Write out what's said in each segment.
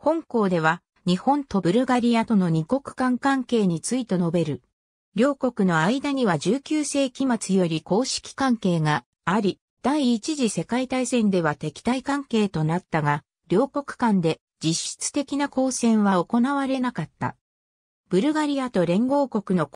本校では、日本とブルガリアとの二国間関係について述べる。両国の間には19世紀末より公式関係があり、第一次世界大戦では敵対関係となったが、両国間で実質的な交戦は行われなかった。ブルガリアと連合国の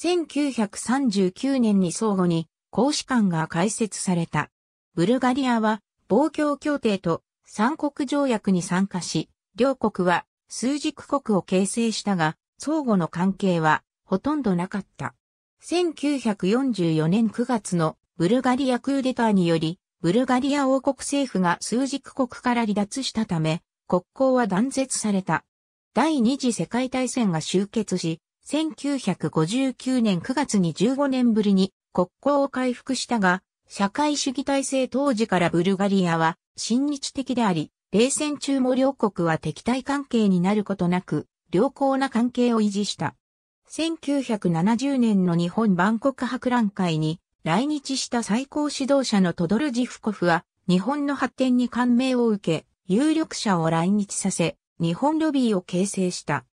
1939年に相互に公使館が開設された。ブルガリアは、防共協定と三国条約に参加し、両国は枢軸国を形成したが、相互の関係はほとんどなかった。1944年9月のブルガリアクーデターにより、ブルガリア王国政府が枢軸国から離脱したため、国交は断絶された。第二次世界大戦が終結し、1959年9月に15年ぶりに国交を回復したが、社会主義体制当時からブルガリアは親日的であり、冷戦中も両国は敵対関係になることなく、良好な関係を維持した。1970年の日本万国博覧会に来日した最高指導者のトドルジフコフは日本の発展に感銘を受け、有力者を来日させ、日本ロビーを形成した。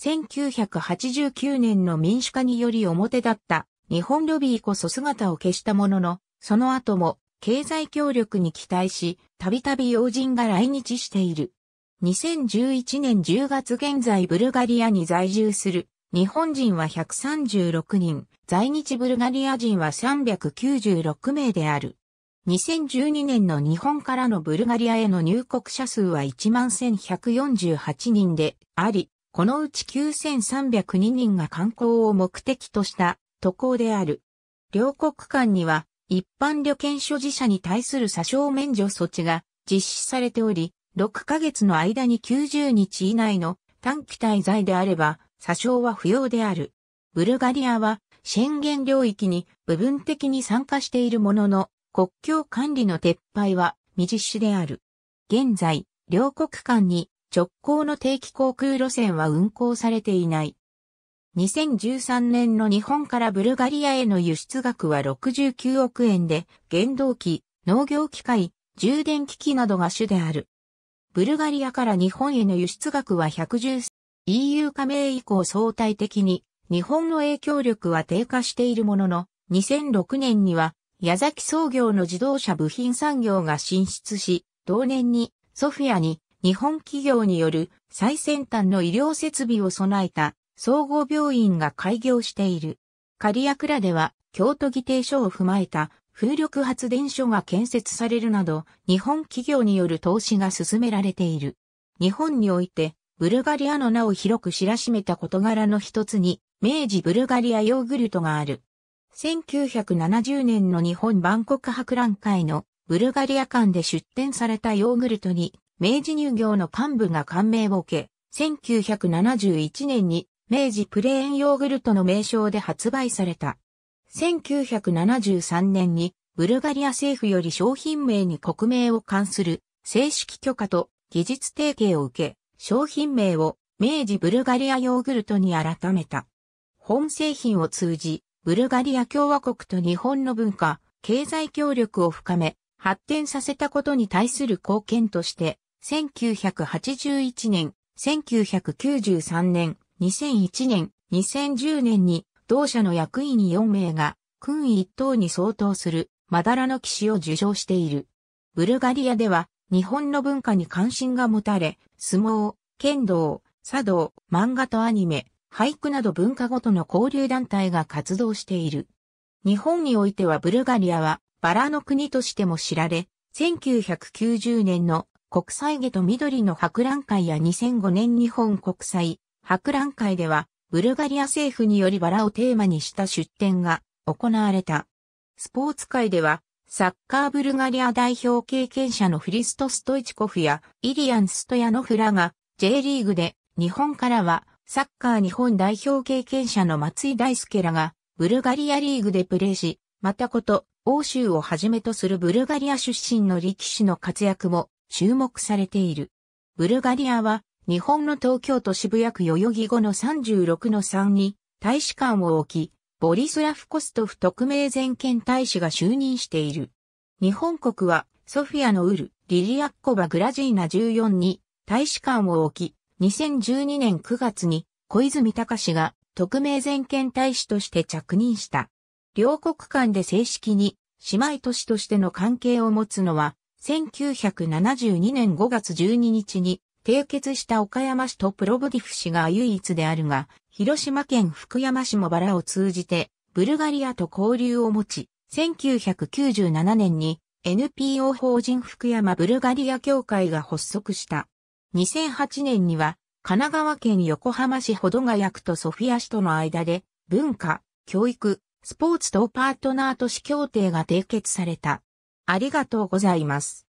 1989年の民主化により表立った日本ロビーこそ姿を消したものの、その後も経済協力に期待し、たびたび要人が来日している。2011年10月現在ブルガリアに在住する日本人は136人、在日ブルガリア人は396名である。2012年の日本からのブルガリアへの入国者数は11,148人であり、このうち9,302人が観光を目的とした渡航である。両国間には一般旅券所持者に対する詐称免除措置が実施されており、6ヶ月の間に90日以内の短期滞在であれば、詐称は不要である。ブルガリアは、シェンゲン領域に部分的に参加しているものの、国境管理の撤廃は未実施である。現在、両国間に直行の定期航空路線は運航されていない。2013年の日本からブルガリアへの輸出額は69億円で、原動機、農業機械、充電機器などが主である。ブルガリアから日本への輸出額は113、EU 加盟以降相対的に、日本の影響力は低下しているものの、2006年には、矢崎創業の自動車部品産業が進出し、同年に、ソフィアに、日本企業による最先端の医療設備を備えた総合病院が開業している。刈谷倉では京都議定書を踏まえた風力発電所が建設されるなど、日本企業による投資が進められている。日本において、ブルガリアの名を広く知らしめた事柄の一つに、明治ブルガリアヨーグルトがある。1970年の日本万国博覧会のブルガリア館で出展されたヨーグルトに、明治乳業の幹部が感銘を受け、1971年に明治プレーンヨーグルトの名称で発売された。1973年にブルガリア政府より商品名に国名を冠する正式許可と技術提携を受け、商品名を明治ブルガリアヨーグルトに改めた。本製品を通じ、ブルガリア共和国と日本の文化、経済協力を深め、発展させたことに対する貢献として、1981年、1993年、2001年、2010年に同社の役員4名が、君一等に相当する、まだらの騎士を受賞している。ブルガリアでは、日本の文化に関心が持たれ、相撲、剣道、茶道、漫画とアニメ、俳句など文化ごとの交流団体が活動している。日本においてはブルガリアはバラの国としても知られ、1990年の国際下と緑の博覧会や2005年日本国際博覧会では、ブルガリア政府によりバラをテーマにした出展が行われた。スポーツ界では、サッカーブルガリア代表経験者のフリスト・ストイチコフやイリアン・ストヤノフらが J リーグで日本からはサッカー日本代表経験者の松井大輔らがブルガリアリーグでプレーし、またこと欧州をはじめとするブルガリア出身の力士の活躍も注目されている。ブルガリアは日本の東京都渋谷区代々木後の36の3に大使館を置き、ボリスラフ・コストフ特命全権大使が就任している。日本国はソフィアのウル、リリアッコバ・グラジーナ14に大使館を置き、2012年9月に小泉隆氏が特命全権大使として着任した。両国間で正式に姉妹都市としての関係を持つのは1972年5月12日に締結した岡山市とプロブディフ市が唯一であるが、広島県福山市もバラを通じて、ブルガリアと交流を持ち、1997年に NPO 法人福山ブルガリア協会が発足した。2008年には、神奈川県横浜市保土ヶ谷区とソフィア市との間で、文化、教育、スポーツ等パートナー都市協定が締結された。ありがとうございます。